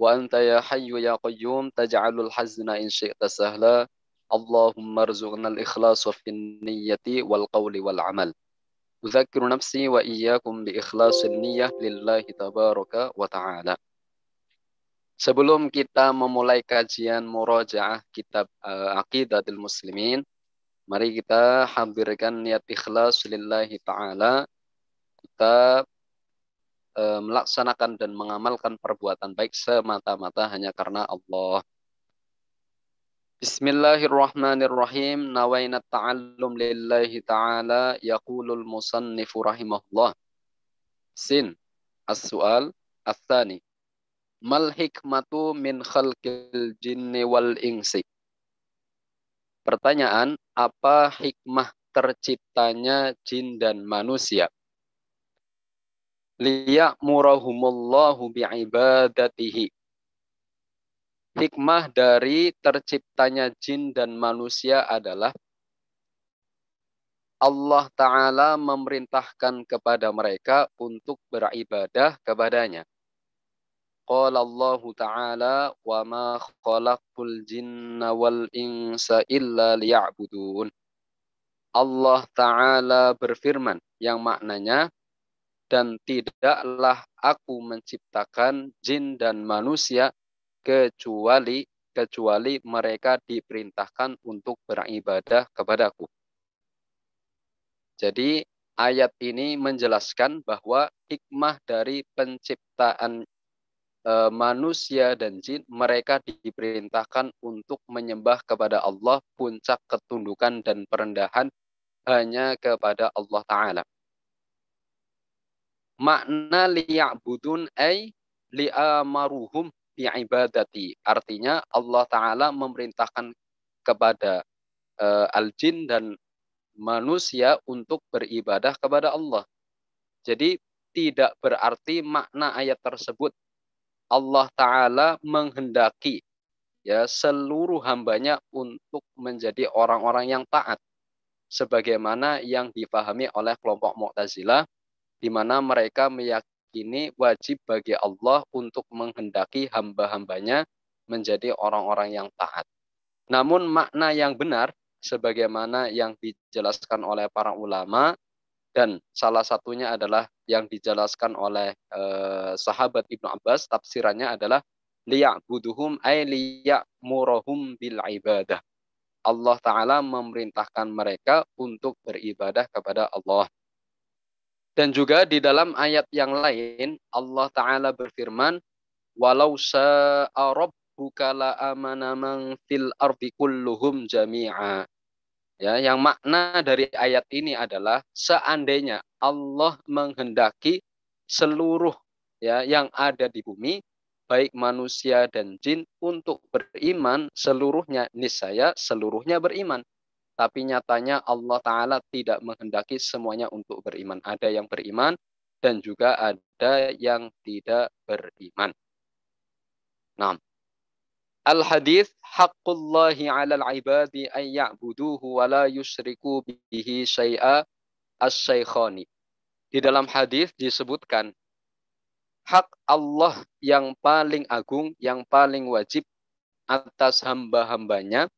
وأنت يا حي يا قيوم تجعل الحزن إن شئت سهلا اللهم ارزقنا الإخلاص في النية والقول والعمل أذكر نفسي وإياكم بإخلاص النية لله تبارك وتعالى Sebelum kita memulai kajian murojaah kitab uh, eh, Aqidatul Muslimin, mari kita hadirkan niat ikhlas lillahi taala. Kita e, melaksanakan dan mengamalkan perbuatan baik semata-mata hanya karena Allah. Bismillahirrahmanirrahim. Nawaina ta'allum lillahi ta'ala yaqulul musannifu rahimahullah. Sin. As-su'al. As-thani. Mal hikmatu min khalqil jinni wal insi. Pertanyaan, apa hikmah terciptanya jin dan manusia? liya'murahumullahu bi'ibadatihi. Hikmah dari terciptanya jin dan manusia adalah Allah Ta'ala memerintahkan kepada mereka untuk beribadah kepadanya. Qala Allah Ta'ala wa ma khalaqul jinna wal insa illa liya'budun. Allah Ta'ala berfirman yang maknanya dan tidaklah aku menciptakan jin dan manusia kecuali kecuali mereka diperintahkan untuk beribadah kepadaku. Jadi ayat ini menjelaskan bahwa hikmah dari penciptaan e, manusia dan jin mereka diperintahkan untuk menyembah kepada Allah puncak ketundukan dan perendahan hanya kepada Allah taala. Makna liya'budun ay li'amaruhum bi'ibadati. Artinya Allah Ta'ala memerintahkan kepada uh, al-jin dan manusia untuk beribadah kepada Allah. Jadi tidak berarti makna ayat tersebut Allah Ta'ala menghendaki ya seluruh hambanya untuk menjadi orang-orang yang taat sebagaimana yang dipahami oleh kelompok Mu'tazilah di mana mereka meyakini wajib bagi Allah untuk menghendaki hamba-hambanya menjadi orang-orang yang taat. Namun makna yang benar sebagaimana yang dijelaskan oleh para ulama dan salah satunya adalah yang dijelaskan oleh eh, sahabat Ibnu Abbas tafsirannya adalah liya'buduhum ay liya'muruhum bil ibadah. Allah taala memerintahkan mereka untuk beribadah kepada Allah. Dan juga di dalam ayat yang lain Allah taala berfirman walau sya'a rabbuka la amana man fil ardi kulluhum jami'a. Ya, yang makna dari ayat ini adalah seandainya Allah menghendaki seluruh ya yang ada di bumi baik manusia dan jin untuk beriman seluruhnya niscaya seluruhnya beriman. Tapi nyatanya Allah Ta'ala tidak menghendaki semuanya untuk beriman. Ada yang beriman dan juga ada yang tidak beriman. Nah. al hadis haqqullahi 'alal 'ibadi an ya'buduhu wa la yusyriku bihi syai'a as-syaikhani. Di dalam hadis disebutkan hak Allah yang paling agung, yang paling wajib atas hamba-hambanya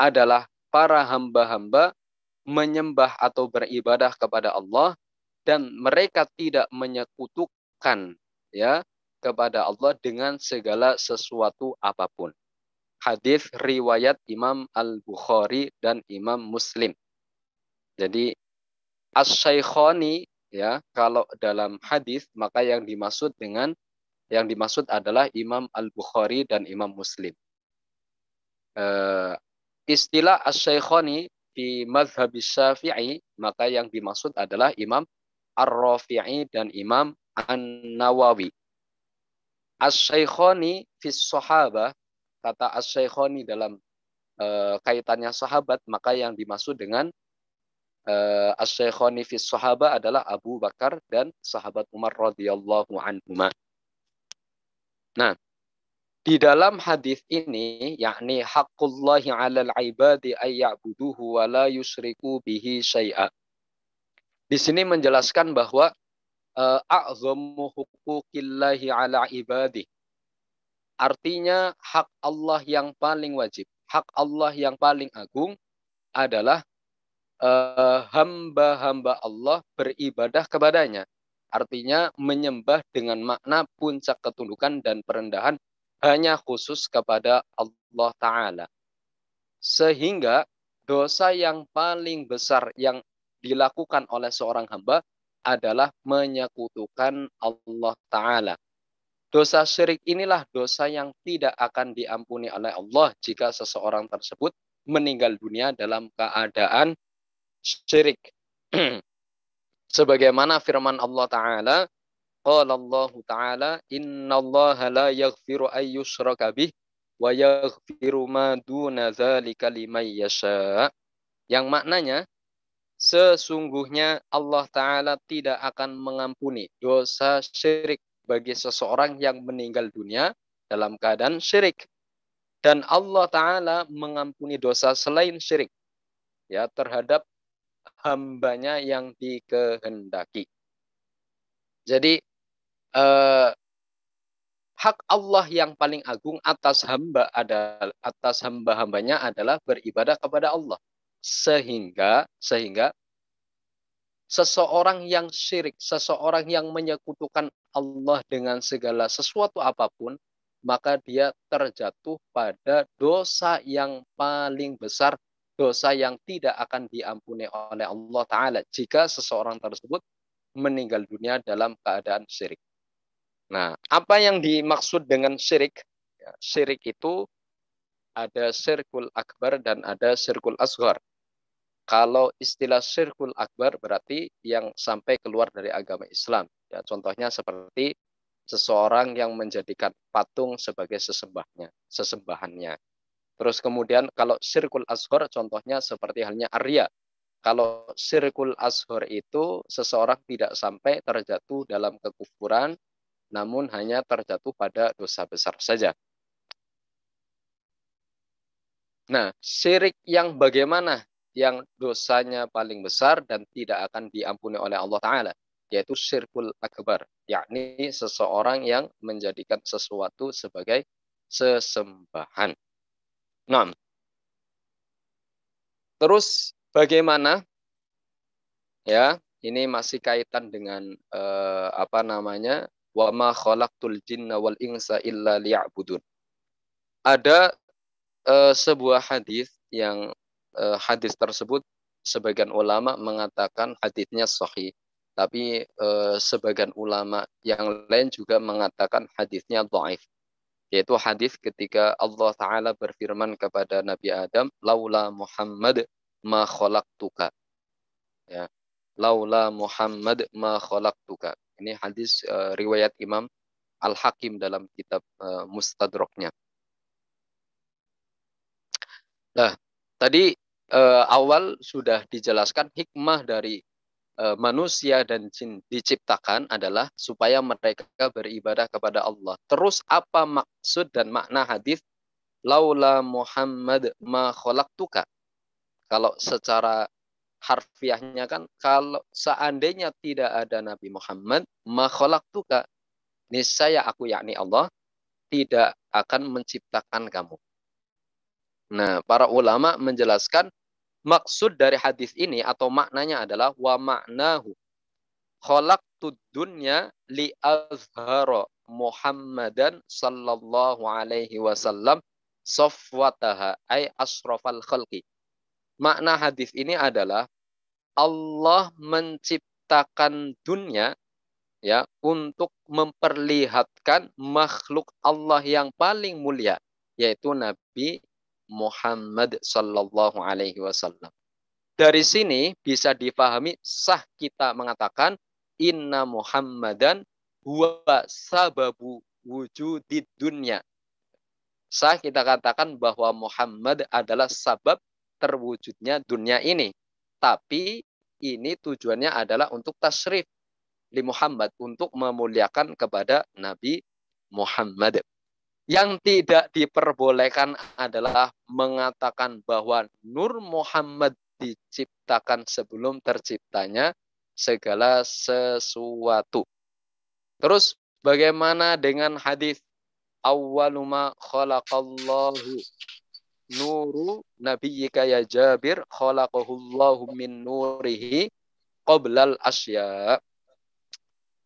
adalah para hamba-hamba menyembah atau beribadah kepada Allah dan mereka tidak menyekutukan ya kepada Allah dengan segala sesuatu apapun. Hadis riwayat Imam Al-Bukhari dan Imam Muslim. Jadi asy ya kalau dalam hadis maka yang dimaksud dengan yang dimaksud adalah Imam Al-Bukhari dan Imam Muslim. Eh, istilah as-syaikhani di mazhab syafi'i, maka yang dimaksud adalah Imam Ar-Rafi'i dan Imam An-Nawawi. As-syaikhani fi sahabah, kata as-syaikhani dalam e, kaitannya sahabat, maka yang dimaksud dengan e, eh, as-syaikhani fi sahabah adalah Abu Bakar dan sahabat Umar radhiyallahu anhuma. Nah, di dalam hadis ini, yakni hakullahi alal ibadi ayya'buduhu wa la yusriku bihi syai'a. Di sini menjelaskan bahwa eh, a'zamu huquqillahi ala ibadi. Artinya hak Allah yang paling wajib, hak Allah yang paling agung adalah eh, hamba-hamba uh, Allah beribadah kepadanya. Artinya menyembah dengan makna puncak ketundukan dan perendahan hanya khusus kepada Allah Ta'ala. Sehingga dosa yang paling besar yang dilakukan oleh seorang hamba adalah menyekutukan Allah Ta'ala. Dosa syirik inilah dosa yang tidak akan diampuni oleh Allah jika seseorang tersebut meninggal dunia dalam keadaan syirik. Sebagaimana firman Allah Ta'ala, Qala Allah Ta'ala, Inna Allah la yaghfiru ayyushraka bih, wa yaghfiru ma duna dzalika liman yasha. Yang maknanya sesungguhnya Allah taala tidak akan mengampuni dosa syirik bagi seseorang yang meninggal dunia dalam keadaan syirik. Dan Allah taala mengampuni dosa selain syirik ya terhadap hambanya yang dikehendaki. Jadi eh, hak Allah yang paling agung atas hamba adalah atas hamba-hambanya adalah beribadah kepada Allah. Sehingga sehingga seseorang yang syirik, seseorang yang menyekutukan Allah dengan segala sesuatu apapun, maka dia terjatuh pada dosa yang paling besar, dosa yang tidak akan diampuni oleh Allah Ta'ala jika seseorang tersebut meninggal dunia dalam keadaan syirik. Nah, apa yang dimaksud dengan syirik? Ya, syirik itu ada sirkul akbar dan ada sirkul asghar. Kalau istilah sirkul akbar berarti yang sampai keluar dari agama Islam. Ya, contohnya seperti seseorang yang menjadikan patung sebagai sesembahnya, sesembahannya. Terus kemudian kalau sirkul asghar contohnya seperti halnya Arya. Kalau sirkul asghar itu seseorang tidak sampai terjatuh dalam kekufuran namun hanya terjatuh pada dosa besar saja. Nah, syirik yang bagaimana yang dosanya paling besar dan tidak akan diampuni oleh Allah Ta'ala, yaitu syirkul akbar, yakni seseorang yang menjadikan sesuatu sebagai sesembahan. Nah, terus bagaimana ya ini masih kaitan dengan eh, apa namanya wa ma khalaqtul jinna wal insa illa liya'budun. Ada uh, sebuah hadis yang uh, hadis tersebut sebagian ulama mengatakan hadisnya sahih, tapi uh, sebagian ulama yang lain juga mengatakan hadisnya dhaif. Yaitu hadis ketika Allah taala berfirman kepada Nabi Adam, "Laula Muhammad ma khalaqtuka." Ya laula Muhammad ma khalaqtuka. Ini hadis uh, riwayat Imam Al-Hakim dalam kitab uh, Mustadraknya. Nah, tadi uh, awal sudah dijelaskan hikmah dari uh, manusia dan jin diciptakan adalah supaya mereka beribadah kepada Allah. Terus apa maksud dan makna hadis laula Muhammad ma khalaqtuka? Kalau secara harfiahnya kan kalau seandainya tidak ada Nabi Muhammad makhluk tuka niscaya aku yakni Allah tidak akan menciptakan kamu. Nah, para ulama menjelaskan maksud dari hadis ini atau maknanya adalah wa maknahu kholak dunya li azharo Muhammadan sallallahu alaihi wasallam sofwataha ay asrofal khalqi. Makna hadis ini adalah Allah menciptakan dunia ya untuk memperlihatkan makhluk Allah yang paling mulia yaitu Nabi Muhammad sallallahu alaihi wasallam. Dari sini bisa dipahami sah kita mengatakan inna Muhammadan huwa sababu wujudid dunia. Sah kita katakan bahwa Muhammad adalah sabab terwujudnya dunia ini tapi ini tujuannya adalah untuk tasrif li Muhammad untuk memuliakan kepada Nabi Muhammad. Yang tidak diperbolehkan adalah mengatakan bahwa Nur Muhammad diciptakan sebelum terciptanya segala sesuatu. Terus bagaimana dengan hadis awwaluma khalaqallahu nuru nabiyyika ya Jabir khalaqahullahu min nurihi qoblal asya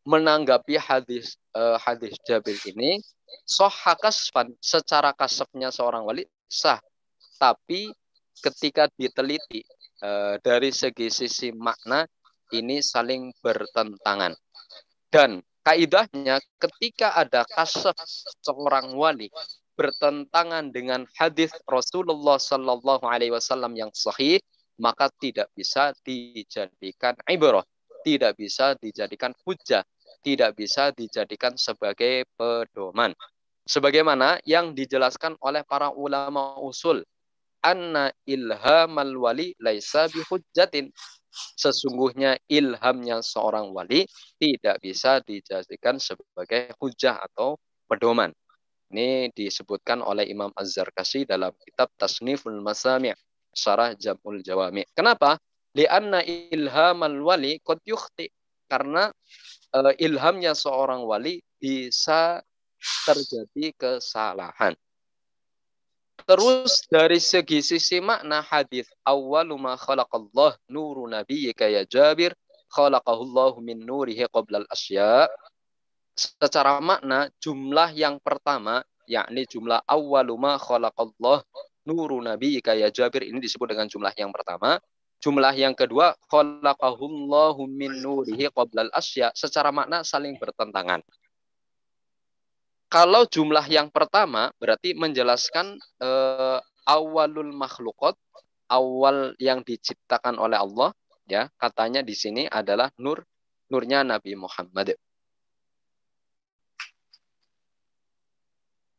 menanggapi hadis uh, hadis Jabir ini sah kasfan secara kasafnya seorang wali sah tapi ketika diteliti uh, dari segi sisi makna ini saling bertentangan dan kaidahnya ketika ada kasaf seorang wali bertentangan dengan hadis Rasulullah Sallallahu Alaihi Wasallam yang sahih, maka tidak bisa dijadikan ibroh, tidak bisa dijadikan hujah, tidak bisa dijadikan sebagai pedoman. Sebagaimana yang dijelaskan oleh para ulama usul, anna ilhamal wali laisa bihujjatin. Sesungguhnya ilhamnya seorang wali tidak bisa dijadikan sebagai hujah atau pedoman. Ini disebutkan oleh Imam Az-Zarkasi dalam kitab Tasniful Masami' Syarah Jamul Jawami. Kenapa? Lianna ilhamal wali qad yukhti. Karena uh, ilhamnya seorang wali bisa terjadi kesalahan. Terus dari segi sisi makna hadis awalumah ma khalaqallah nuru nabiyyika ya Jabir Allah min nurihi qabla al-asya secara makna jumlah yang pertama yakni jumlah awaluma khalaqallah nuru nabi kaya Jabir ini disebut dengan jumlah yang pertama jumlah yang kedua khalaqahumullahu min nurihi qoblal asya secara makna saling bertentangan kalau jumlah yang pertama berarti menjelaskan eh, awalul makhlukot awal yang diciptakan oleh Allah ya katanya di sini adalah nur nurnya Nabi Muhammad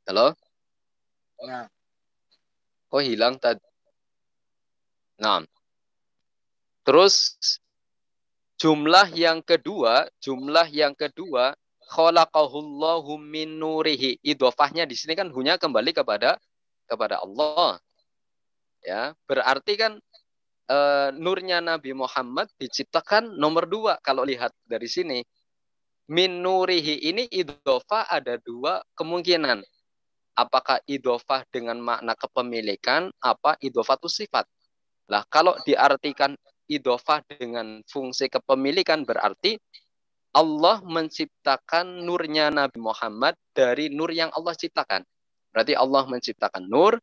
Halo? Nah. Oh, hilang tadi? Nah. Terus jumlah yang kedua, jumlah yang kedua khalaqahullahu min nurihi. Idhofahnya di sini kan hunya kembali kepada kepada Allah. Ya, berarti kan e, nurnya Nabi Muhammad diciptakan nomor dua kalau lihat dari sini. Min nurihi ini idofa ada dua kemungkinan apakah idofah dengan makna kepemilikan apa idofah itu sifat lah kalau diartikan idofah dengan fungsi kepemilikan berarti Allah menciptakan nurnya Nabi Muhammad dari nur yang Allah ciptakan berarti Allah menciptakan nur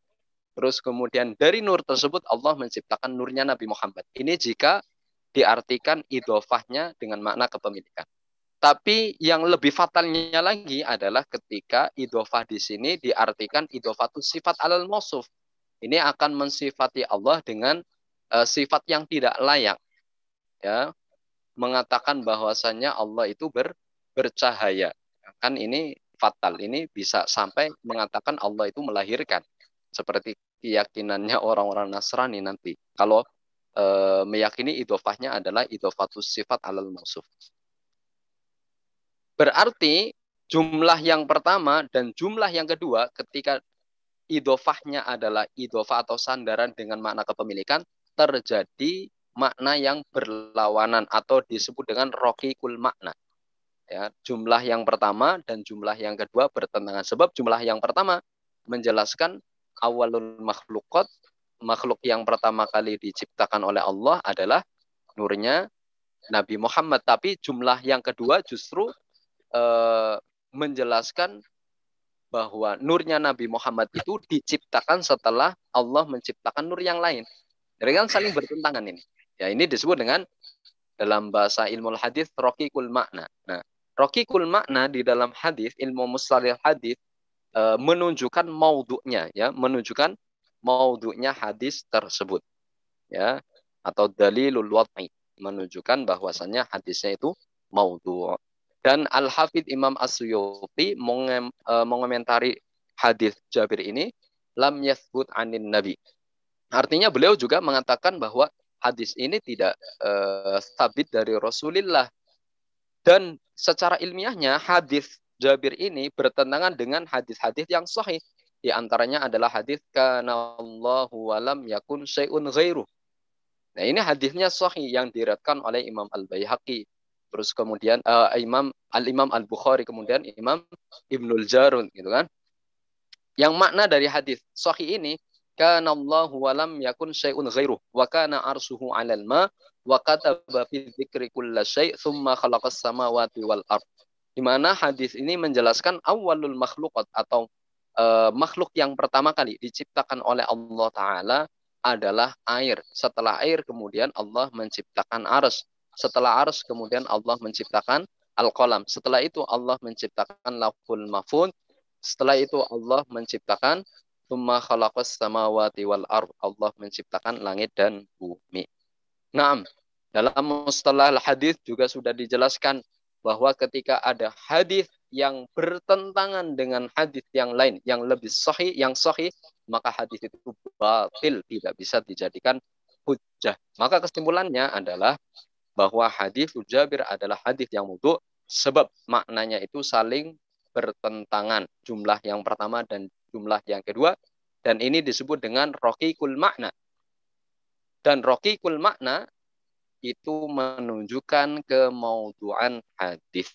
terus kemudian dari nur tersebut Allah menciptakan nurnya Nabi Muhammad ini jika diartikan idofahnya dengan makna kepemilikan tapi yang lebih fatalnya lagi adalah ketika idofah di sini diartikan itu sifat alal musuf. Ini akan mensifati Allah dengan uh, sifat yang tidak layak. Ya, mengatakan bahwasannya Allah itu ber, bercahaya. Kan ini fatal. Ini bisa sampai mengatakan Allah itu melahirkan. Seperti keyakinannya orang-orang Nasrani nanti. Kalau uh, meyakini idofahnya adalah itu sifat alal mausuf. Berarti jumlah yang pertama dan jumlah yang kedua ketika idofahnya adalah idofah atau sandaran dengan makna kepemilikan terjadi makna yang berlawanan atau disebut dengan rokikul makna. Ya, jumlah yang pertama dan jumlah yang kedua bertentangan sebab jumlah yang pertama menjelaskan awalul makhlukot makhluk yang pertama kali diciptakan oleh Allah adalah nurnya Nabi Muhammad tapi jumlah yang kedua justru Eh, menjelaskan bahwa nurnya Nabi Muhammad itu diciptakan setelah Allah menciptakan nur yang lain. Jadi kan saling bertentangan ini. Ya ini disebut dengan dalam bahasa ilmu hadis rokiqul makna. Nah, rokiqul makna di dalam hadis ilmu mustalil hadis e, menunjukkan mauduknya ya, menunjukkan mauduknya hadis tersebut. Ya, atau dalilul wad'i menunjukkan bahwasannya hadisnya itu maudhu'. Dan al hafid Imam As-Suyuti e, mengomentari hadis Jabir ini, lam yasbut anin nabi. Artinya beliau juga mengatakan bahwa hadis ini tidak uh, sabit dari Rasulullah. Dan secara ilmiahnya hadis Jabir ini bertentangan dengan hadis-hadis yang sahih. Di antaranya adalah hadis kana Allahu walam yakun syai'un ghairu. Nah, ini hadisnya sahih yang diriatkan oleh Imam Al-Baihaqi terus kemudian uh, Imam Al Imam Al Bukhari kemudian Imam Ibnul Jarun gitu kan yang makna dari hadis sahi ini kana Allah wa lam yakun syai'un ghairu wa kana arsuhu 'alal ma wa kataba fi dzikri kulla syai' thumma khalaqas samawati wal ard di mana hadis ini menjelaskan awalul makhluqat atau uh, makhluk yang pertama kali diciptakan oleh Allah taala adalah air. Setelah air kemudian Allah menciptakan ars. Setelah arus kemudian Allah menciptakan al-qalam. Setelah itu Allah menciptakan laful mafun. Setelah itu Allah menciptakan summa khalaqas samawati wal ard. Allah menciptakan langit dan bumi. Naam. Dalam mustalah hadis juga sudah dijelaskan bahwa ketika ada hadis yang bertentangan dengan hadis yang lain yang lebih sahih, yang sahih, maka hadis itu batil, tidak bisa dijadikan hujah. Maka kesimpulannya adalah bahwa hadis Jabir adalah hadis yang mutu sebab maknanya itu saling bertentangan jumlah yang pertama dan jumlah yang kedua dan ini disebut dengan rokikul makna dan rokikul makna itu menunjukkan kemauduan hadis.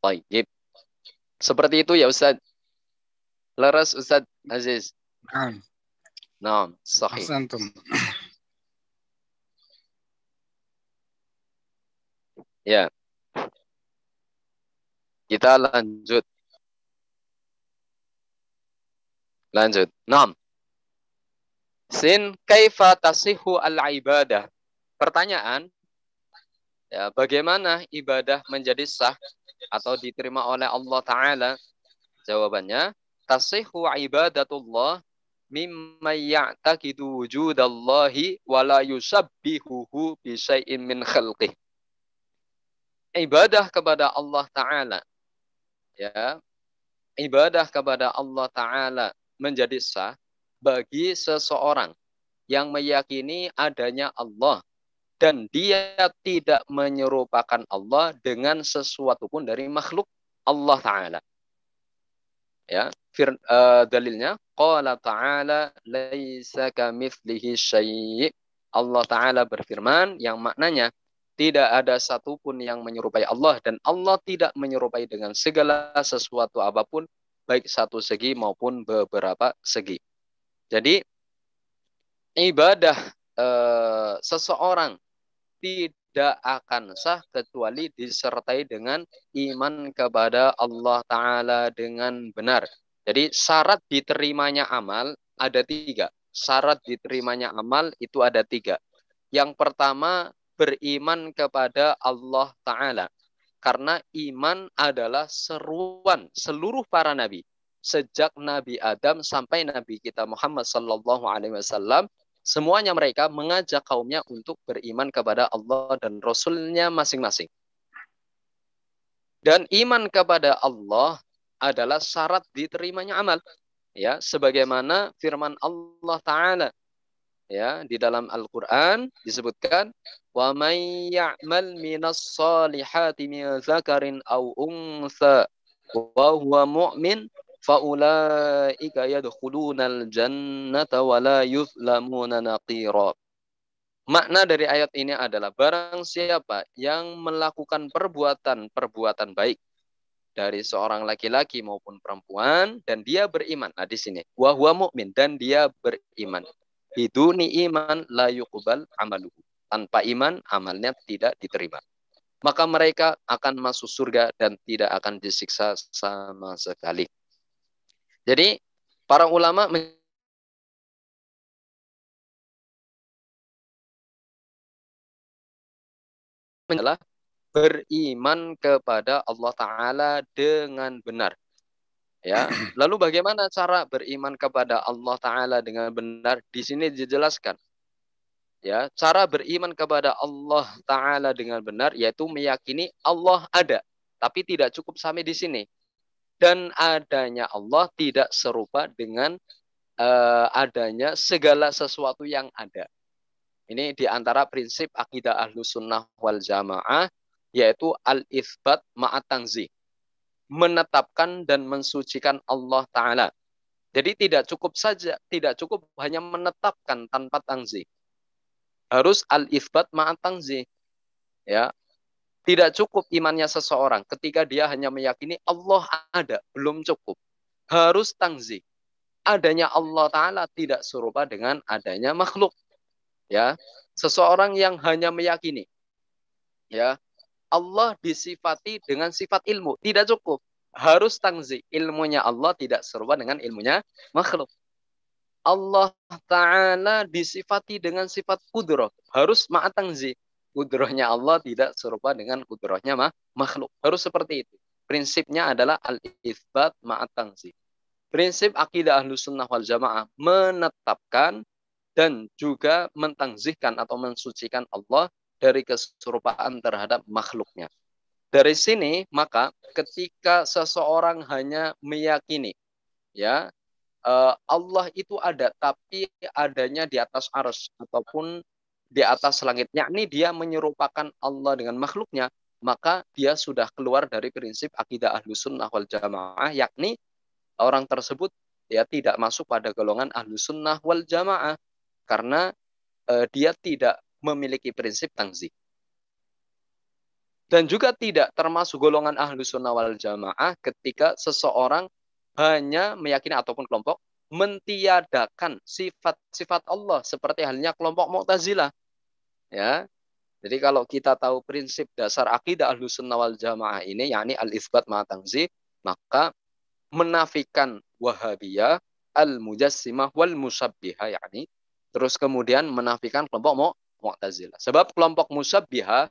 Baik. Seperti itu ya Ustaz. Laras Ustaz Aziz. Naam. sahih. Ya. Kita lanjut. Lanjut. Nam. Sin kaifa tasihu al-ibadah? Pertanyaan, ya, bagaimana ibadah menjadi sah atau diterima oleh Allah Ta'ala? Jawabannya, tasihu ibadatullah mimma ya'taqidu wujudallahi wa la yusabbihuhu bi min khalqih ibadah kepada Allah Ta'ala. Ya, ibadah kepada Allah Ta'ala menjadi sah bagi seseorang yang meyakini adanya Allah dan dia tidak menyerupakan Allah dengan sesuatu pun dari makhluk Allah Ta'ala. Ya, fir, uh, dalilnya qala ta'ala laisa kamitslihi syai'. Allah Ta'ala berfirman yang maknanya tidak ada satupun yang menyerupai Allah dan Allah tidak menyerupai dengan segala sesuatu apapun baik satu segi maupun beberapa segi. Jadi ibadah e, seseorang tidak akan sah kecuali disertai dengan iman kepada Allah Ta'ala dengan benar. Jadi syarat diterimanya amal ada tiga. Syarat diterimanya amal itu ada tiga. Yang pertama beriman kepada Allah Ta'ala. Karena iman adalah seruan seluruh para nabi. Sejak Nabi Adam sampai Nabi kita Muhammad Sallallahu Alaihi Wasallam, semuanya mereka mengajak kaumnya untuk beriman kepada Allah dan Rasulnya masing-masing. Dan iman kepada Allah adalah syarat diterimanya amal. Ya, sebagaimana firman Allah Ta'ala ya di dalam Al-Qur'an disebutkan wa may ya'mal minas solihati min zakarin aw unsa wa huwa mu'min faulaika yadkhulunal jannata wa la yuzlamuna naqira Makna dari ayat ini adalah barang siapa yang melakukan perbuatan-perbuatan baik dari seorang laki-laki maupun perempuan dan dia beriman. Nah di sini wahwa mukmin dan dia beriman. Biduni iman la yuqbal amaluhu. Tanpa iman, amalnya tidak diterima. Maka mereka akan masuk surga dan tidak akan disiksa sama sekali. Jadi, para ulama adalah beriman kepada Allah Ta'ala dengan benar. Ya, lalu bagaimana cara beriman kepada Allah Taala dengan benar? Di sini dijelaskan. Ya, cara beriman kepada Allah Taala dengan benar yaitu meyakini Allah ada, tapi tidak cukup sampai di sini. Dan adanya Allah tidak serupa dengan uh, adanya segala sesuatu yang ada. Ini di antara prinsip akidah ahlu sunnah wal jamaah yaitu al-ithbat ma'at tanzih menetapkan dan mensucikan Allah Ta'ala. Jadi tidak cukup saja, tidak cukup hanya menetapkan tanpa tangzi. Harus al-isbat ma'at tangzi. Ya. Tidak cukup imannya seseorang ketika dia hanya meyakini Allah ada, belum cukup. Harus tangzi. Adanya Allah Ta'ala tidak serupa dengan adanya makhluk. Ya, seseorang yang hanya meyakini ya Allah disifati dengan sifat ilmu. Tidak cukup. Harus tangzi. Ilmunya Allah tidak serupa dengan ilmunya makhluk. Allah Ta'ala disifati dengan sifat kudroh. Harus ma'at tangzi. Kudrohnya Allah tidak serupa dengan kudrohnya ma makhluk. Harus seperti itu. Prinsipnya adalah al-ithbat ma'at Prinsip akidah ahlu sunnah wal jamaah menetapkan dan juga mentangzihkan atau mensucikan Allah dari keserupaan terhadap makhluknya. Dari sini maka ketika seseorang hanya meyakini ya eh, Allah itu ada tapi adanya di atas arus ataupun di atas langit ini dia menyerupakan Allah dengan makhluknya maka dia sudah keluar dari prinsip akidah ahlus sunnah wal jamaah yakni orang tersebut ya tidak masuk pada golongan ahlus sunnah wal jamaah karena eh, dia tidak memiliki prinsip tangzih. Dan juga tidak termasuk golongan ahlu sunnah wal jamaah ketika seseorang hanya meyakini ataupun kelompok mentiadakan sifat-sifat Allah seperti halnya kelompok Mu'tazilah. Ya. Jadi kalau kita tahu prinsip dasar akidah ahlu sunnah wal jamaah ini, yakni al-isbat ma'atangzi, maka menafikan wahabiyah, al-mujassimah wal musabbiha yakni terus kemudian menafikan kelompok Mu'tazilah. Sebab kelompok Musabbiha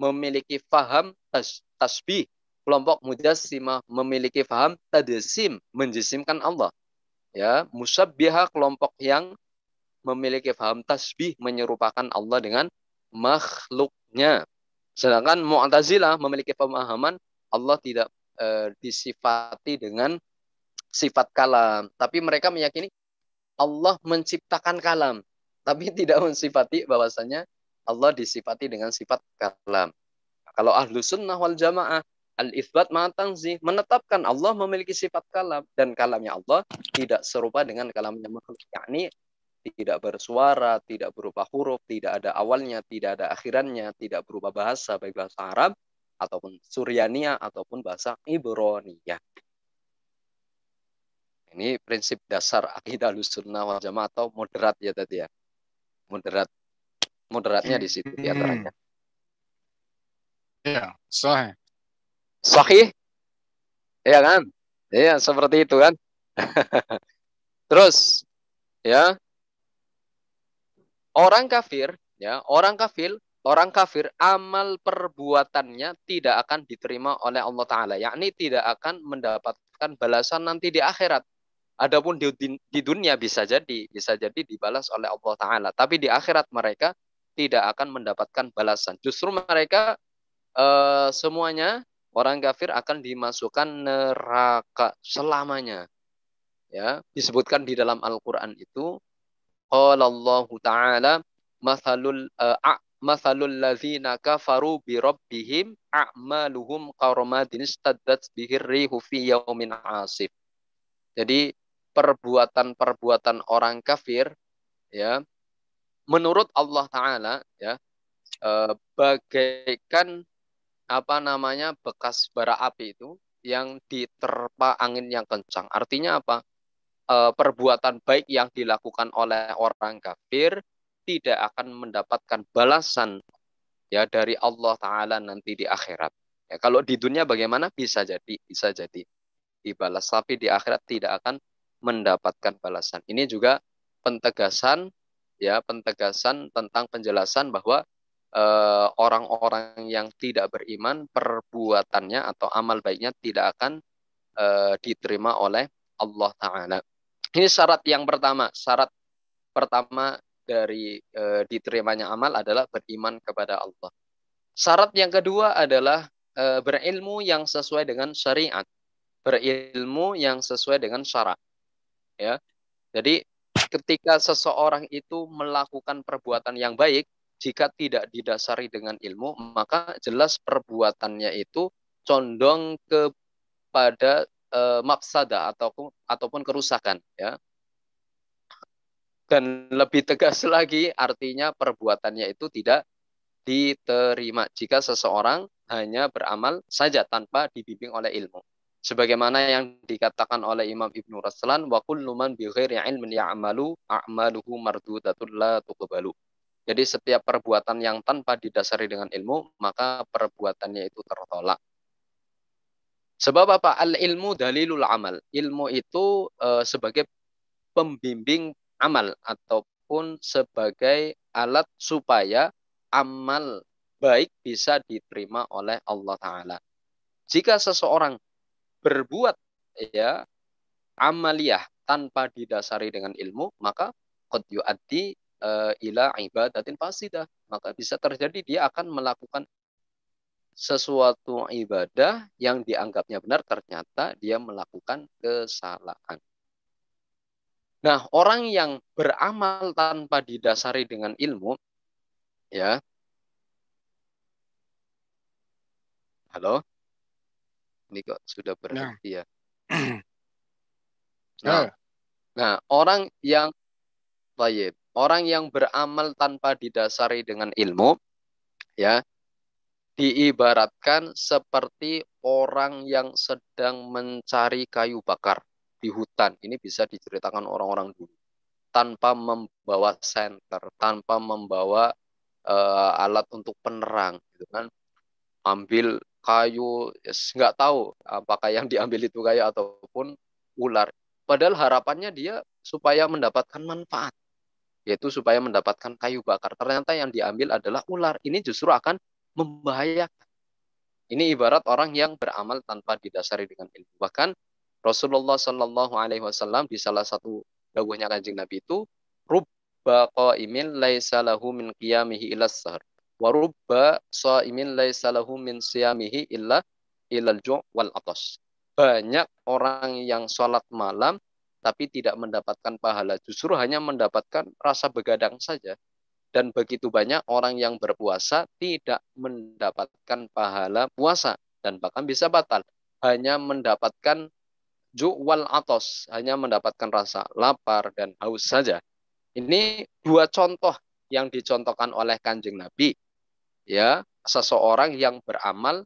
memiliki faham tas tasbih. Kelompok Mujassima memiliki faham tadsim, menjisimkan Allah. Ya, Musabbiha kelompok yang memiliki faham tasbih menyerupakan Allah dengan makhluknya. Sedangkan Mu'tazilah memiliki pemahaman Allah tidak e, disifati dengan sifat kalam, tapi mereka meyakini Allah menciptakan kalam tapi tidak mensifati bahwasanya Allah disifati dengan sifat kalam. Kalau ahlu sunnah wal jamaah, al-ithbat sih menetapkan Allah memiliki sifat kalam. Dan kalamnya Allah tidak serupa dengan kalamnya makhluk. Yakni tidak bersuara, tidak berupa huruf, tidak ada awalnya, tidak ada akhirannya, tidak berupa bahasa, baik bahasa Arab, ataupun Suryania, ataupun bahasa Ibronia. Ini prinsip dasar akidah sunnah wal jamaah atau moderat ya tadi ya moderat moderatnya di situ di hmm. antaranya. Iya, sahih. Sahih? Iya kan? Iya, seperti itu kan. Terus ya. Orang kafir, ya, orang kafir, orang kafir amal perbuatannya tidak akan diterima oleh Allah taala, yakni tidak akan mendapatkan balasan nanti di akhirat. Adapun di, di dunia bisa jadi, bisa jadi dibalas oleh Allah Taala. Tapi di akhirat mereka tidak akan mendapatkan balasan. Justru mereka eh, semuanya orang kafir akan dimasukkan neraka selamanya. Ya, disebutkan di dalam Al-Qur'an itu Allah taala mathalul uh, mathalul ladzina kafaru bi rabbihim a'maluhum qaramadin istaddat bihir rihu fi yaumin asif. Jadi perbuatan-perbuatan orang kafir ya menurut Allah taala ya e, bagaikan apa namanya bekas bara api itu yang diterpa angin yang kencang. Artinya apa? E, perbuatan baik yang dilakukan oleh orang kafir tidak akan mendapatkan balasan ya dari Allah taala nanti di akhirat. Ya, kalau di dunia bagaimana bisa jadi bisa jadi dibalas tapi di akhirat tidak akan mendapatkan balasan. Ini juga pentegasan ya, pentegasan tentang penjelasan bahwa eh, orang-orang eh, yang tidak beriman perbuatannya atau amal baiknya tidak akan eh, diterima oleh Allah taala. Ini syarat yang pertama, syarat pertama dari eh, diterimanya amal adalah beriman kepada Allah. Syarat yang kedua adalah e, berilmu yang sesuai dengan syariat, berilmu yang sesuai dengan syarat ya. Jadi ketika seseorang itu melakukan perbuatan yang baik jika tidak didasari dengan ilmu, maka jelas perbuatannya itu condong kepada e, mafsada ataupun ataupun kerusakan ya. Dan lebih tegas lagi artinya perbuatannya itu tidak diterima jika seseorang hanya beramal saja tanpa dibimbing oleh ilmu sebagaimana yang dikatakan oleh Imam Ibnu Raslan wa kullu man bi ghairi ilmin ya'malu a'maluhu mardudatun la tuqbalu. Jadi setiap perbuatan yang tanpa didasari dengan ilmu, maka perbuatannya itu tertolak. Sebab apa? Al ilmu dalilul amal. Ilmu itu e, sebagai pembimbing amal ataupun sebagai alat supaya amal baik bisa diterima oleh Allah taala. Jika seseorang berbuat ya amaliyah tanpa didasari dengan ilmu maka qad yuaddi eh, ila ibadatin fasida maka bisa terjadi dia akan melakukan sesuatu ibadah yang dianggapnya benar ternyata dia melakukan kesalahan. Nah, orang yang beramal tanpa didasari dengan ilmu ya. Halo? ini kok sudah berhenti nah. ya. Nah, eh. nah, orang yang baik, orang yang beramal tanpa didasari dengan ilmu, ya, diibaratkan seperti orang yang sedang mencari kayu bakar di hutan. Ini bisa diceritakan orang-orang dulu, tanpa membawa senter, tanpa membawa uh, alat untuk penerang, gitu kan? Ambil kayu nggak tahu apakah yang diambil itu kayu ataupun ular padahal harapannya dia supaya mendapatkan manfaat yaitu supaya mendapatkan kayu bakar ternyata yang diambil adalah ular ini justru akan membahayakan ini ibarat orang yang beramal tanpa didasari dengan ilmu bahkan Rasulullah Shallallahu Alaihi Wasallam di salah satu daguhnya kanjeng Nabi itu rubba qaimin laisa lahu min qiyamihi ilas sahar warubba shaimin laisa lahu min siyamihi illa ilal ju' wal atas. Banyak orang yang sholat malam tapi tidak mendapatkan pahala, justru hanya mendapatkan rasa begadang saja. Dan begitu banyak orang yang berpuasa tidak mendapatkan pahala puasa dan bahkan bisa batal, hanya mendapatkan ju'wal atos, hanya mendapatkan rasa lapar dan haus saja. Ini dua contoh yang dicontohkan oleh Kanjeng Nabi ya seseorang yang beramal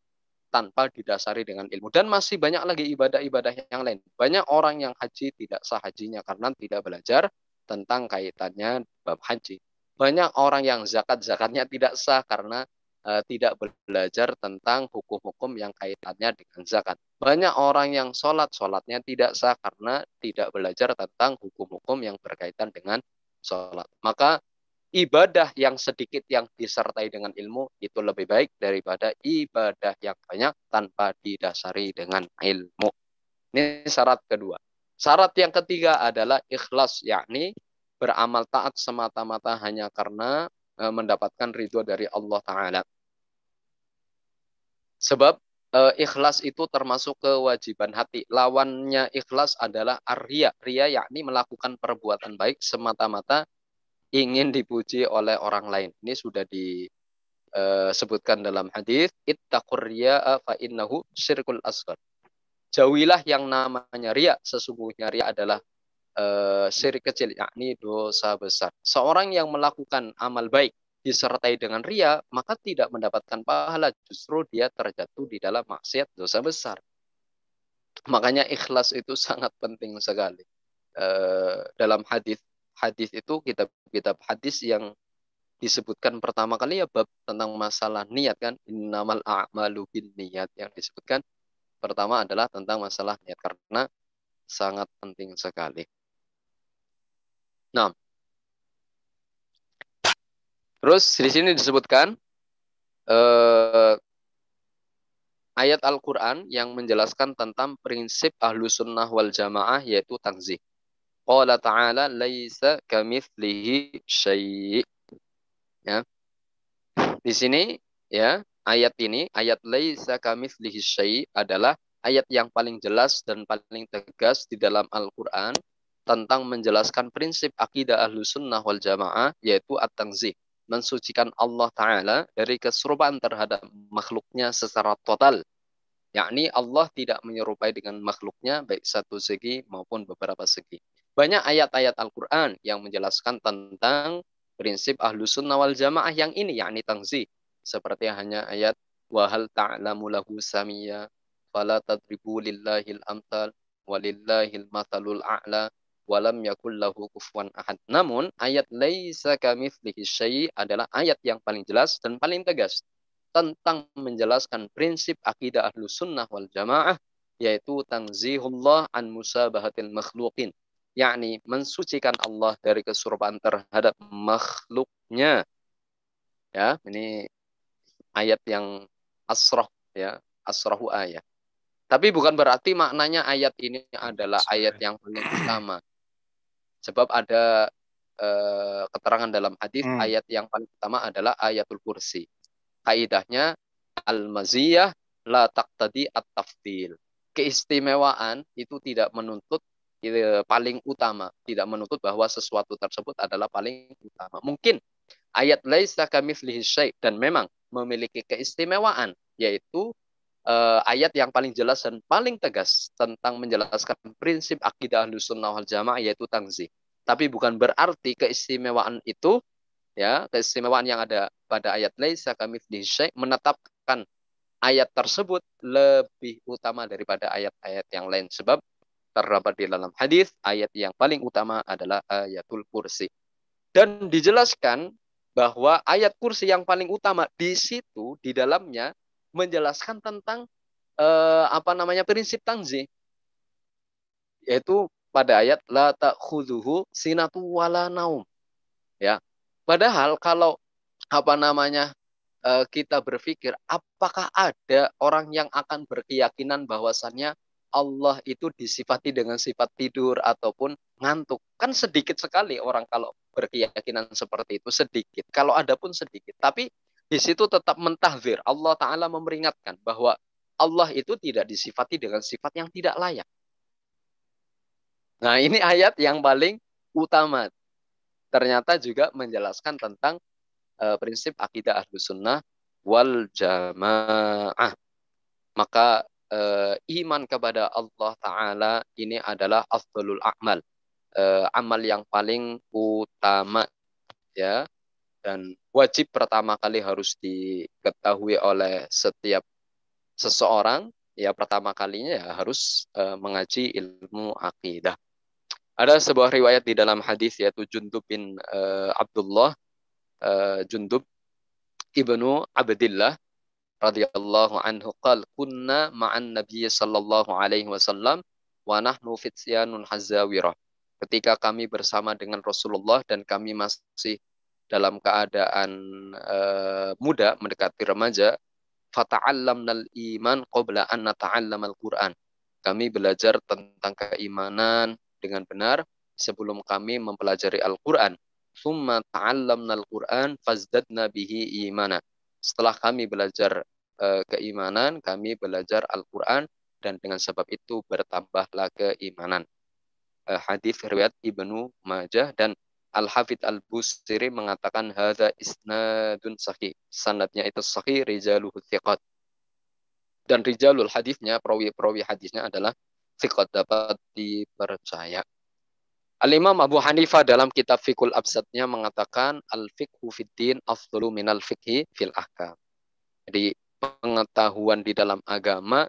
tanpa didasari dengan ilmu dan masih banyak lagi ibadah-ibadah yang lain. Banyak orang yang haji tidak sah hajinya karena tidak belajar tentang kaitannya bab haji. Banyak orang yang zakat zakatnya tidak sah karena e, tidak belajar tentang hukum-hukum yang kaitannya dengan zakat. Banyak orang yang sholat sholatnya tidak sah karena tidak belajar tentang hukum-hukum yang berkaitan dengan sholat. Maka ibadah yang sedikit yang disertai dengan ilmu itu lebih baik daripada ibadah yang banyak tanpa didasari dengan ilmu. Ini syarat kedua. Syarat yang ketiga adalah ikhlas, yakni beramal taat semata-mata hanya karena e, mendapatkan ridho dari Allah Ta'ala. Sebab e, ikhlas itu termasuk kewajiban hati. Lawannya ikhlas adalah arya. Ria yakni melakukan perbuatan baik semata-mata ingin dipuji oleh orang lain. Ini sudah disebutkan eh, dalam hadis, ittaqur fa innahu syirkul asghar. Jauhilah yang namanya ria, sesungguhnya ria adalah uh, kecil, yakni dosa besar. Seorang yang melakukan amal baik disertai dengan ria, maka tidak mendapatkan pahala, justru dia terjatuh di dalam maksiat dosa besar. Makanya ikhlas itu sangat penting sekali. Eh, dalam hadis hadis itu kitab-kitab hadis yang disebutkan pertama kali ya bab tentang masalah niat kan innamal a'malu bin niat yang disebutkan pertama adalah tentang masalah niat karena sangat penting sekali. Nah, terus di sini disebutkan eh, ayat Al-Quran yang menjelaskan tentang prinsip ahlu sunnah wal jamaah yaitu tanzih. Qala ta'ala laisa kamitslihi syai'. Ya. Di sini ya, ayat ini ayat laisa kamitslihi syai' adalah ayat yang paling jelas dan paling tegas di dalam Al-Qur'an tentang menjelaskan prinsip akidah ahlu sunnah wal jamaah yaitu at tangzih mensucikan Allah Ta'ala dari keserupaan terhadap makhluknya secara total yakni Allah tidak menyerupai dengan makhluknya baik satu segi maupun beberapa segi banyak ayat-ayat Al-Quran yang menjelaskan tentang prinsip ahlu sunnah wal jamaah yang ini, yakni tangzi. Seperti hanya ayat, wahal ta'lamu lahu samiyya, fala tadribu lillahil amtal, walillahil matalul a'la, walam yakul lahu kufwan ahad. Namun, ayat laisa kamitslihi syai' adalah ayat yang paling jelas dan paling tegas tentang menjelaskan prinsip akidah ahlu sunnah wal jamaah yaitu tangzihullah an musabahatil makhluqin yakni mensucikan Allah dari kesurupan terhadap makhluknya. Ya, ini ayat yang asroh ya, asrohu ayat. Tapi bukan berarti maknanya ayat ini adalah ayat yang paling utama. Sebab ada eh, keterangan dalam hadis hmm. ayat yang paling utama adalah ayatul kursi. Kaidahnya al-maziyah la taqtadi at taftil Keistimewaan itu tidak menuntut paling utama, tidak menuntut bahwa sesuatu tersebut adalah paling utama. Mungkin ayat laisa kami syai' dan memang memiliki keistimewaan yaitu eh, ayat yang paling jelas dan paling tegas tentang menjelaskan prinsip akidah Ahlussunnah wal Jamaah yaitu tangzi Tapi bukan berarti keistimewaan itu ya, keistimewaan yang ada pada ayat laisa kami syai' menetapkan ayat tersebut lebih utama daripada ayat-ayat yang lain sebab terdapat di dalam hadis ayat yang paling utama adalah ayatul kursi. Dan dijelaskan bahwa ayat kursi yang paling utama di situ di dalamnya menjelaskan tentang eh, apa namanya prinsip tanzih yaitu pada ayat la ta'khudhuhu sinatu wala naum. Ya. Padahal kalau apa namanya eh, kita berpikir apakah ada orang yang akan berkeyakinan bahwasannya Allah itu disifati dengan sifat tidur ataupun ngantuk. Kan sedikit sekali orang kalau berkeyakinan seperti itu, sedikit. Kalau ada pun sedikit. Tapi di situ tetap mentahzir. Allah Ta'ala memperingatkan bahwa Allah itu tidak disifati dengan sifat yang tidak layak. Nah ini ayat yang paling utama. Ternyata juga menjelaskan tentang uh, prinsip akidah ahlu sunnah wal jamaah. Maka uh, iman kepada Allah Ta'ala ini adalah afdolul amal. Uh, amal yang paling utama. ya Dan wajib pertama kali harus diketahui oleh setiap seseorang. Ya pertama kalinya ya harus uh, mengaji ilmu akidah. Ada sebuah riwayat di dalam hadis yaitu Jundub bin uh, Abdullah. Uh, Jundub ibnu Abdillah radhiyallahu anhu qal kunna ma'an nabiy sallallahu alaihi wasallam wa nahnu fityanun hazawirah ketika kami bersama dengan Rasulullah dan kami masih dalam keadaan e, muda mendekati remaja fata'allamnal iman qabla an nata'allamal Qur'an kami belajar tentang keimanan dengan benar sebelum kami mempelajari Al-Qur'an summa ta'allamnal Qur'an fazdadna bihi imana setelah kami belajar e, keimanan, kami belajar Al-Quran, dan dengan sebab itu bertambahlah keimanan. E, hadis riwayat Ibnu Majah dan Al-Hafidh Al-Busiri mengatakan hadza isnadun sahih. Sanadnya itu sahih rijaluhu thiqat. Dan rijalul hadisnya, perawi-perawi hadisnya adalah thiqat dapat dipercaya. Al-Imam Abu Hanifah dalam kitab Fikul Absatnya mengatakan al-fiqhu Fiddin din minal fiqhi fil ahkam. Jadi pengetahuan di dalam agama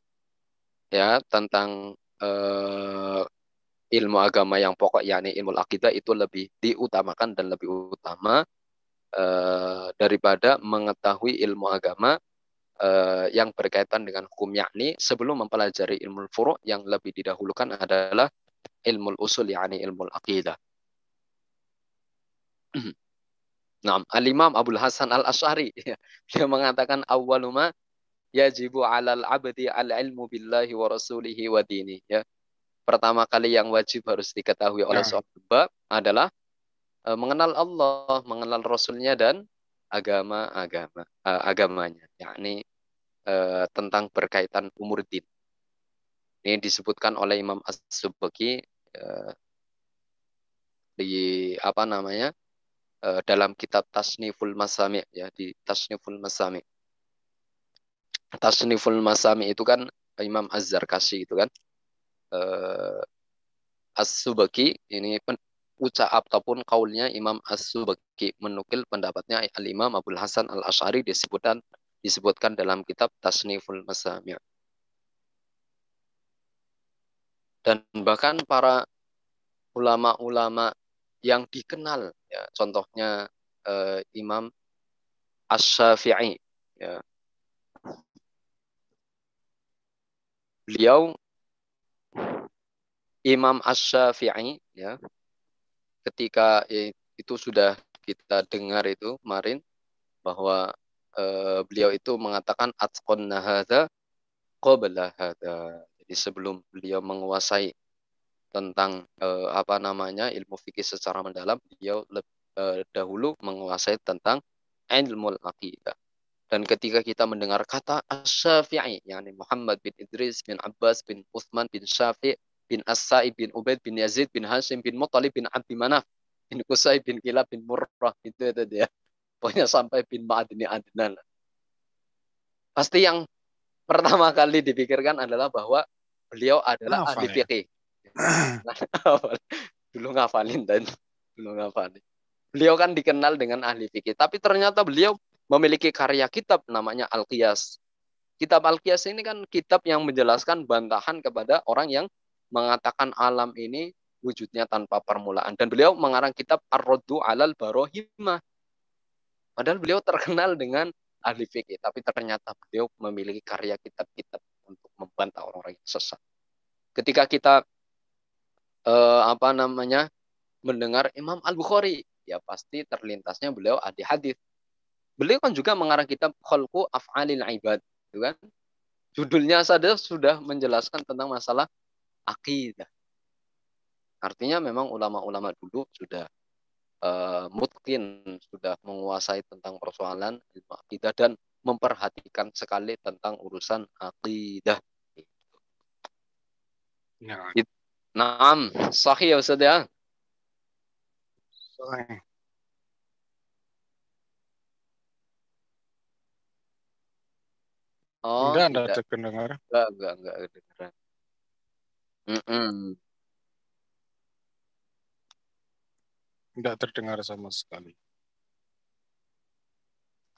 ya tentang uh, ilmu agama yang pokok yakni ilmu akidah itu lebih diutamakan dan lebih utama uh, daripada mengetahui ilmu agama uh, yang berkaitan dengan hukum yakni sebelum mempelajari ilmu furu' yang lebih didahulukan adalah ilmu usul yakni ilmu aqidah. Nah, Al-Imam Abdul Hasan Al-Asy'ari dia mengatakan awwaluma yajibu 'alal 'abdi al-ilmu billahi wa rasulihi wa dini ya. Pertama kali yang wajib harus diketahui oleh nah. seorang hamba adalah e, mengenal Allah, mengenal Rasulnya dan agama-agama e, agamanya, yakni e, tentang berkaitan umur din. Ini disebutkan oleh Imam As-Subki eh, di apa namanya? Eh, dalam kitab Tasniful Masami ya, di Tasniful Masami. Tasniful Masami itu kan Imam Az-Zarkasi itu kan. Eh, As-Subki ini pen, ucaap ataupun kaulnya Imam As-Subki menukil pendapatnya Al-Imam Abdul Hasan Al-Asy'ari disebutkan disebutkan dalam kitab Tasniful Masami'. dan bahkan para ulama-ulama yang dikenal ya contohnya uh, Imam as syafii ya beliau Imam as syafii ya ketika itu sudah kita dengar itu kemarin bahwa uh, beliau itu mengatakan atqan hadza qabla hadza jadi sebelum beliau menguasai tentang eh, apa namanya ilmu fikih secara mendalam beliau lebih, eh, dahulu menguasai tentang ilmu akidah dan ketika kita mendengar kata Asy-Syafi'i yakni Muhammad bin Idris bin Abbas bin Utsman bin Syafi' bin As-Sa'ib bin Ubaid bin Yazid bin Hashim bin Muttalib bin Abi Manaf bin Qusay bin Kilab bin Murrah itu itu dia pokoknya sampai bin Ma'ad bin Adnan pasti yang pertama kali dipikirkan adalah bahwa beliau adalah ahli fikih. dulu ngafalin dan dulu ngafalin. Beliau kan dikenal dengan ahli fikih, tapi ternyata beliau memiliki karya kitab namanya Al-Qiyas. Kitab Al-Qiyas ini kan kitab yang menjelaskan bantahan kepada orang yang mengatakan alam ini wujudnya tanpa permulaan dan beliau mengarang kitab Ar-Raddu 'alal Barohimah. Padahal beliau terkenal dengan ahli fikih, tapi ternyata beliau memiliki karya kitab-kitab untuk membantah orang-orang yang sesat. Ketika kita eh, apa namanya mendengar Imam Al Bukhari, ya pasti terlintasnya beliau ada hadis. Beliau kan juga mengarang kitab Kholku Af'alil Ibad, gitu kan? Judulnya saja sudah menjelaskan tentang masalah akidah. Artinya memang ulama-ulama dulu sudah uh, eh, mungkin sudah menguasai tentang persoalan ilmu akidah dan memperhatikan sekali tentang urusan akidah. Ya. Nah, sahih ya Ustaz ya? Oh, enggak, enggak terdengar. Enggak, enggak, enggak terdengar. Mm -mm. Enggak terdengar sama sekali.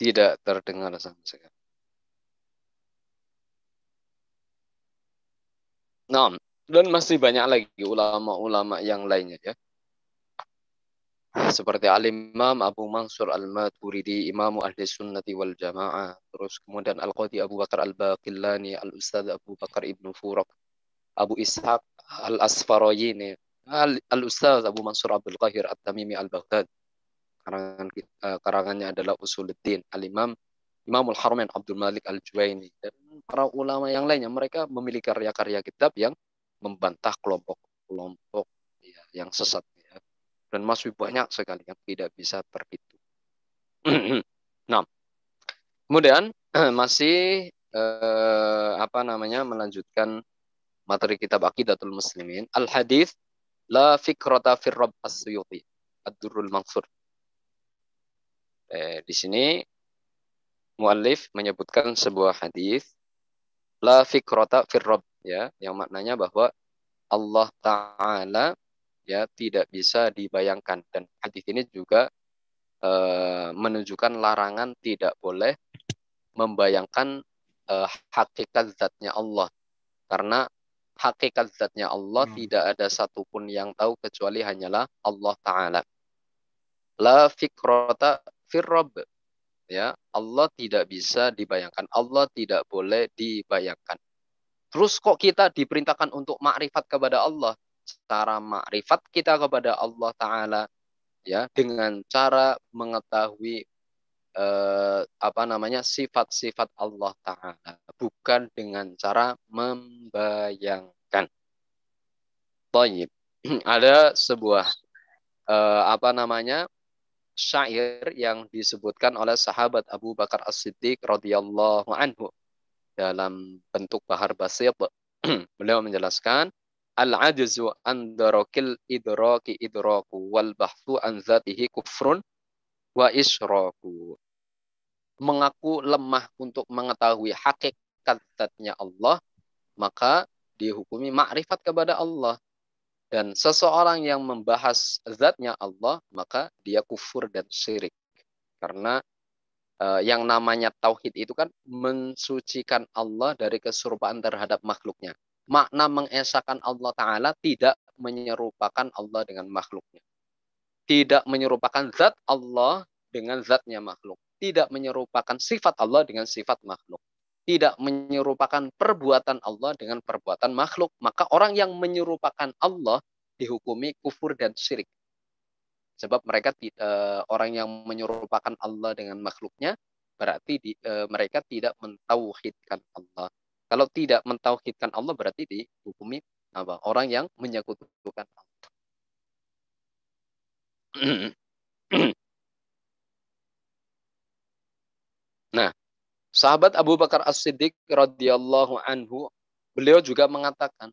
Tidak terdengar sama sekali. Nah, dan masih banyak lagi ulama-ulama yang lainnya ya. Seperti Al-Imam Abu Mansur Al-Maturidi, Imam Ahli Sunnati wal Jamaah. Terus kemudian Al-Qadi Abu Bakar Al-Baqillani, Al-Ustaz Abu Bakar ibn Furak, Abu Ishaq Al-Asfarayini, Al-Ustaz Abu Mansur Abdul Qahir At-Tamimi Al-Baghdadi karangan uh, karangannya adalah Usuluddin Al-Imam Imamul Harman Abdul Malik Al-Juwaini dan para ulama yang lainnya mereka memiliki karya-karya kitab yang membantah kelompok-kelompok ya, yang sesat ya. dan masih banyak sekali yang tidak bisa terhitung. nah, kemudian masih eh, apa namanya melanjutkan materi kitab Aqidatul Muslimin Al Hadis La Fikrata Firrab As-Suyuti Ad-Durrul Mansur Eh, di sini muallif menyebutkan sebuah hadis la fikrota firrob ya yang maknanya bahwa Allah taala ya tidak bisa dibayangkan dan hadis ini juga e, menunjukkan larangan tidak boleh membayangkan e, hakikat zatnya Allah karena hakikat zatnya Allah hmm. tidak ada satupun yang tahu kecuali hanyalah Allah taala la fikrota firrob ya Allah tidak bisa dibayangkan Allah tidak boleh dibayangkan terus kok kita diperintahkan untuk makrifat kepada Allah cara makrifat kita kepada Allah Taala ya dengan cara mengetahui eh, apa namanya sifat-sifat Allah Taala bukan dengan cara membayangkan. Ada sebuah eh, apa namanya syair yang disebutkan oleh sahabat Abu Bakar As-Siddiq radhiyallahu anhu dalam bentuk bahar basit. Beliau menjelaskan al ajzu an darakil idraki idraku wal bahthu an zatihi kufrun wa israku. Mengaku lemah untuk mengetahui hakikatnya Allah, maka dihukumi makrifat kepada Allah dan seseorang yang membahas zatnya Allah, maka dia kufur dan syirik. Karena uh, yang namanya tauhid itu kan mensucikan Allah dari keserupaan terhadap makhluknya. Makna mengesahkan Allah Ta'ala tidak menyerupakan Allah dengan makhluknya. Tidak menyerupakan zat Allah dengan zatnya makhluk. Tidak menyerupakan sifat Allah dengan sifat makhluk tidak menyerupakan perbuatan Allah dengan perbuatan makhluk, maka orang yang menyerupakan Allah dihukumi kufur dan syirik. Sebab mereka e, orang yang menyerupakan Allah dengan makhluknya berarti e, mereka tidak mentauhidkan Allah. Kalau tidak mentauhidkan Allah berarti dihukumi Orang yang menyekutukan Allah. Sahabat Abu Bakar As-Siddiq radhiyallahu anhu, beliau juga mengatakan,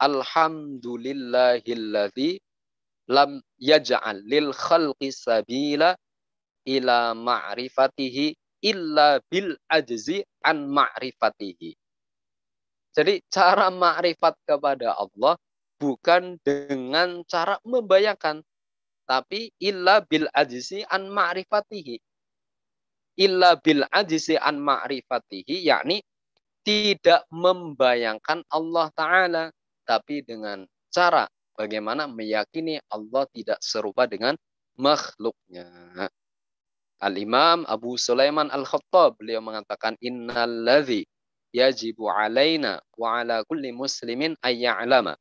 Alhamdulillahilladzi lam yaj'al lil khalqi sabila ila ma'rifatihi illa bil ajzi an ma'rifatihi. Jadi cara ma'rifat kepada Allah bukan dengan cara membayangkan, tapi illa bil ajzi an ma'rifatihi illa bil ajisi an ma'rifatihi yakni tidak membayangkan Allah taala tapi dengan cara bagaimana meyakini Allah tidak serupa dengan makhluknya. Al-Imam Abu Sulaiman Al-Khattab beliau mengatakan innal ladzi yajibu alaina wa ala kulli muslimin ayya'lama.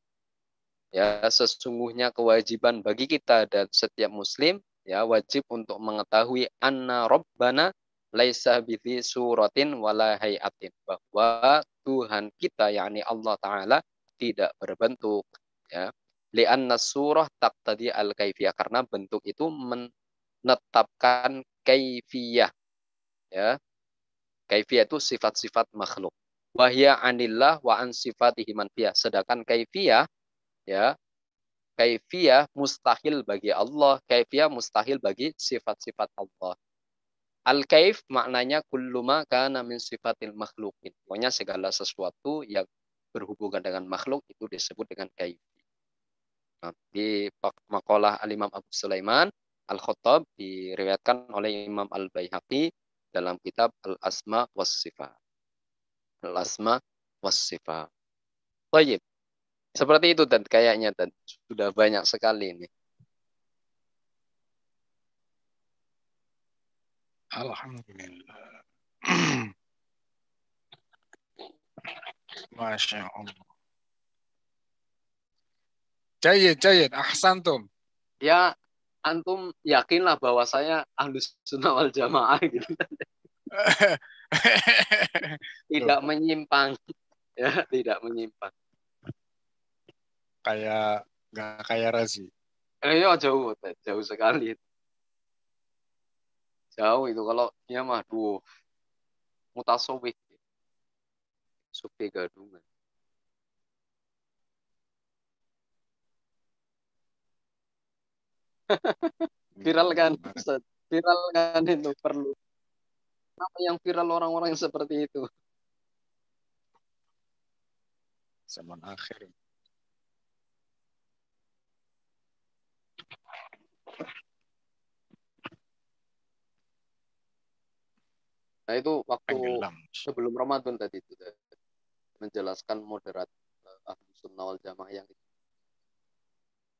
Ya, sesungguhnya kewajiban bagi kita dan setiap muslim ya wajib untuk mengetahui anna rabbana laisa bithi suratin wala hayatin bahwa Tuhan kita yakni Allah taala tidak berbentuk ya anna surah taqtadi al kaifiyah karena bentuk itu menetapkan kaifiyah ya kaifiyah itu sifat-sifat makhluk wahya anillah wa an sifatihi manfiyah sedangkan kaifiyah ya kaifiyah mustahil bagi Allah kaifiyah mustahil bagi sifat-sifat Allah Al-kaif maknanya kullu ma kana min sifatil makhlukin. Pokoknya segala sesuatu yang berhubungan dengan makhluk itu disebut dengan kaif. Nah, di makalah Al-Imam Abu Sulaiman Al-Khattab diriwayatkan oleh Imam Al-Baihaqi dalam kitab Al-Asma was Sifat. Al-Asma was Sifat. Baik. Seperti itu dan kayaknya dan sudah banyak sekali nih Alhamdulillah. Masya Allah. Jayid, jayid. Ahsantum. Ya, antum yakinlah bahwa saya ahlus sunnah wal jamaah gitu. tidak menyimpang. Ya, tidak menyimpang. Kayak nggak kayak Razi. Eh, iya, jauh, jauh sekali jauh itu kalau dia mah duo mutasawif sufi gadungan viral kan hmm. viral kan itu perlu apa yang viral orang-orang yang seperti itu zaman akhir Nah itu waktu sebelum Ramadan tadi itu menjelaskan moderat uh, eh, ahli sunnah wal jamaah yang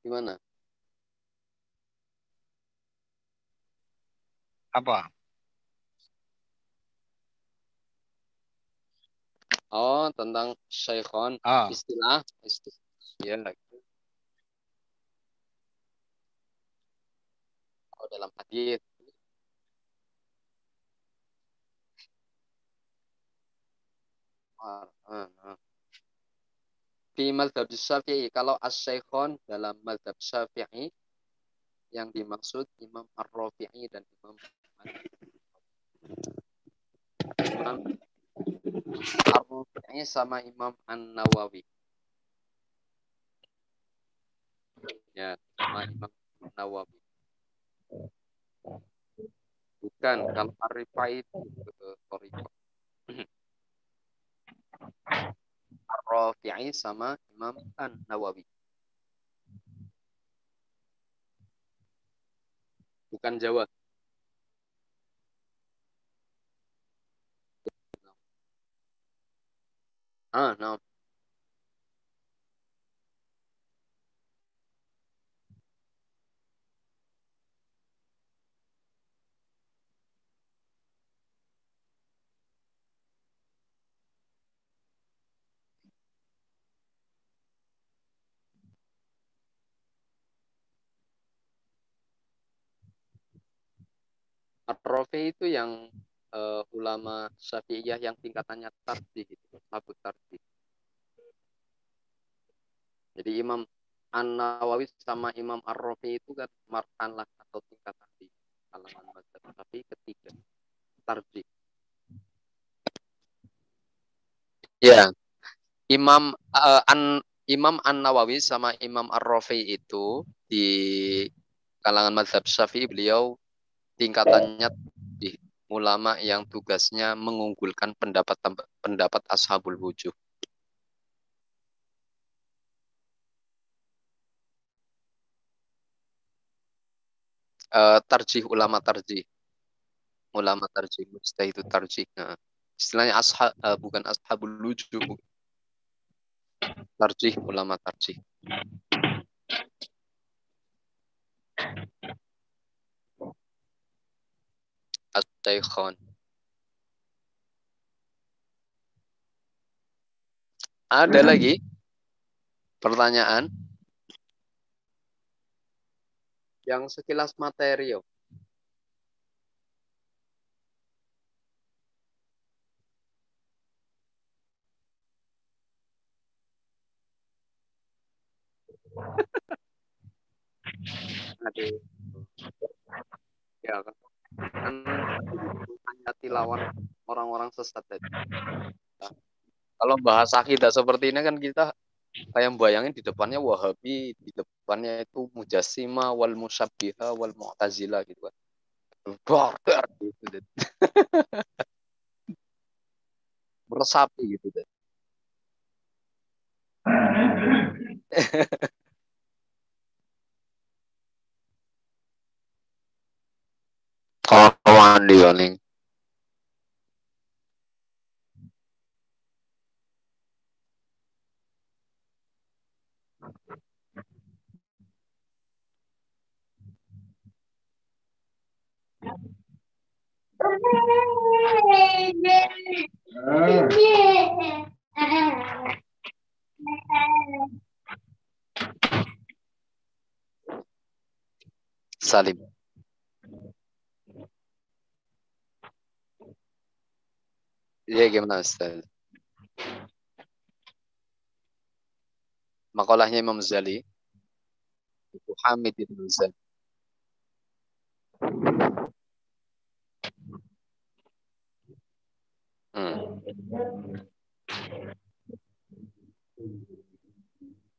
gimana? Apa? Oh tentang syekhon ah. istilah istilah ya oh, dalam hadis Di madhab syafi'i. Kalau as dalam madhab syafi'i. Yang dimaksud Imam Ar-Rafi'i dan Imam Ar-Rafi'i sama Imam An-Nawawi. Ya, sama Imam Nawawi. Bukan, kalau ar ar-rafi'i itu eh, sorry Ar-Rafi'i sama Imam An-Nawawi. Bukan Jawa. Ah, no. ar itu yang uh, ulama Syafi'iyah yang tingkatannya tarsi gitu, abu tarsi. Jadi Imam An-Nawawi sama Imam ar itu kan markan lah atau tingkat tardi kalangan madzhab Syafi'i ketiga tarsi. Ya. Imam uh, An Imam An-Nawawi sama Imam ar itu di kalangan mazhab Syafi'i beliau tingkatannya di ulama yang tugasnya mengunggulkan pendapat pendapat ashabul wujud. Uh, eh, tarjih ulama tarjih ulama tarjih mustahil itu tarjih nah, istilahnya ashab uh, bukan ashabul wujuh tarjih ulama tarjih Taykhon. Ada hmm. lagi pertanyaan yang sekilas material. Aduh. Ya, kan kan hanya tilawan orang-orang sesat tadi. Nah, kalau bahas akidah seperti ini kan kita kayak bayangin di depannya Wahabi, di depannya itu Mujasima, wal Musabbiha, wal Mu'tazila gitu kan. Border gitu. Meresapi gitu. Kalau Andi paling. Salim. pernah Ustaz. Makalahnya Imam Zali. Itu Hamid Ibn Zali. Hmm.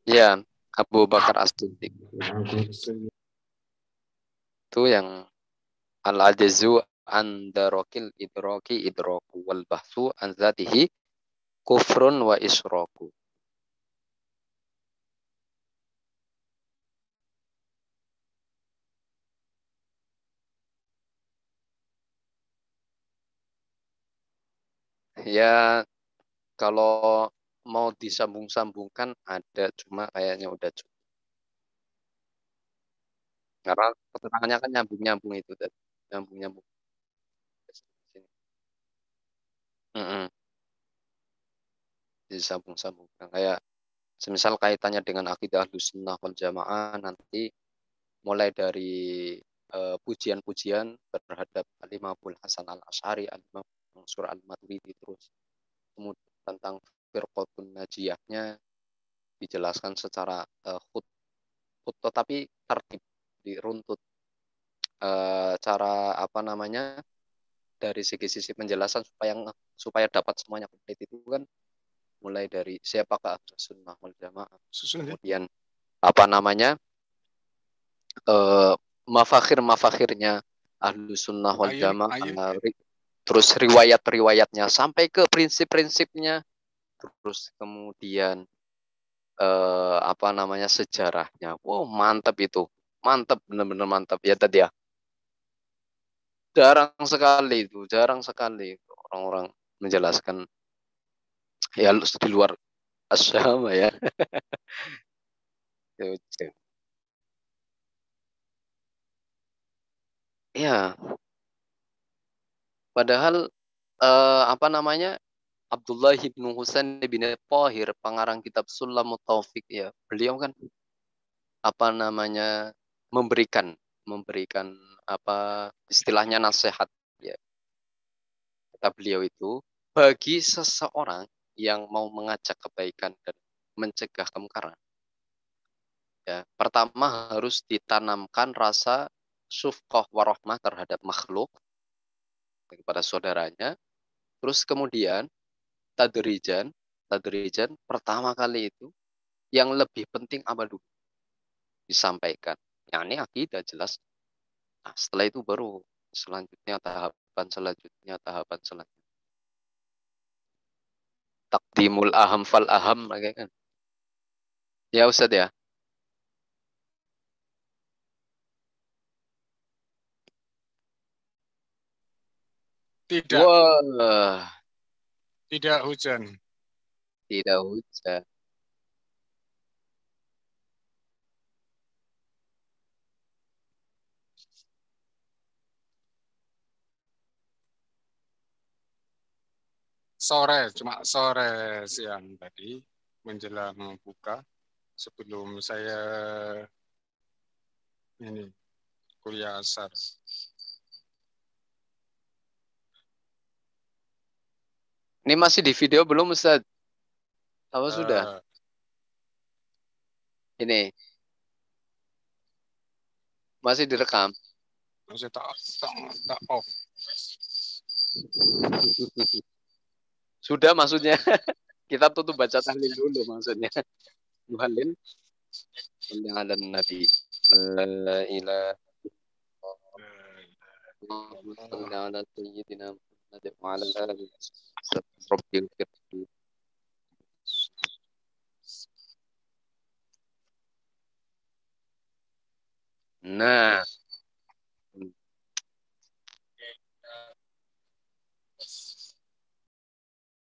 Ya, Abu Bakar As-Siddiq. Itu yang Al-Ajazu an darokil idroki idroku wal bahsu an zatihi kufrun wa isroku. Ya, kalau mau disambung-sambungkan ada, cuma kayaknya udah cukup. Karena keterangannya kan nyambung-nyambung itu, nyambung-nyambung. sambung disambung Nah, kayak semisal kaitannya dengan akidah Ahlussunnah wal Jamaah nanti mulai dari pujian eh, pujian-pujian terhadap lima imamul Hasan Al-Asy'ari, al Mansur Al-Maturidi terus kemudian tentang firqatun najiyahnya dijelaskan secara uh, khut, khut tetapi tertib diruntut uh, cara apa namanya dari segi sisi penjelasan supaya supaya dapat semuanya komplit itu kan mulai dari siapakah Ahlus Sunnah wal Jamaah ya. kemudian apa namanya eh, mafakhir mafakhirnya Ahlus Sunnah wal Jamaah eh, terus riwayat riwayatnya sampai ke prinsip-prinsipnya terus kemudian eh, apa namanya sejarahnya wow mantap itu mantap benar-benar mantap ya tadi ya jarang sekali itu, jarang sekali orang-orang menjelaskan ya di luar asrama ya. ya. Iya. Padahal eh, apa namanya? Abdullah bin Husain bin Pahir pengarang kitab Sulam Taufik ya. Beliau kan apa namanya? memberikan memberikan apa istilahnya nasihat ya kata beliau itu bagi seseorang yang mau mengajak kebaikan dan mencegah kemungkaran ya pertama harus ditanamkan rasa sufqah warohmah terhadap makhluk kepada saudaranya terus kemudian tadrijan tadrijan pertama kali itu yang lebih penting apa dulu disampaikan yakni nah, akidah jelas Nah, setelah itu baru selanjutnya tahapan selanjutnya tahapan selanjutnya. Takdimul aham fal aham kan. Ya Ustaz ya. Tidak. Wah. Tidak hujan. Tidak hujan. sore, cuma sore siang tadi menjelang buka sebelum saya ini kuliah asar. Ini masih di video belum Ustaz? Apa uh, sudah? Eh. Ini. Masih direkam. Masih tak tak tak off. Sudah maksudnya. Kita tutup baca tahlil dulu maksudnya. Muhallil. yang ada nabi. La Nah,